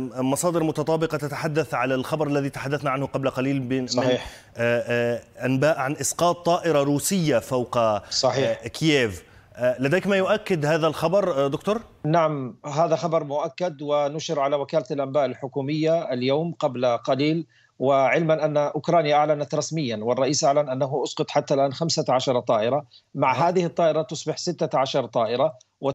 مصادر متطابقة تتحدث على الخبر الذي تحدثنا عنه قبل قليل من صحيح. آه، آه، أنباء عن إسقاط طائرة روسية فوق صحيح. آه، كييف لديك ما يؤكد هذا الخبر دكتور؟ نعم هذا خبر مؤكد ونشر على وكالة الأنباء الحكومية اليوم قبل قليل وعلما أن أوكرانيا أعلنت رسميا والرئيس أعلن أنه أسقط حتى الآن 15 طائرة مع هذه الطائرة تصبح 16 طائرة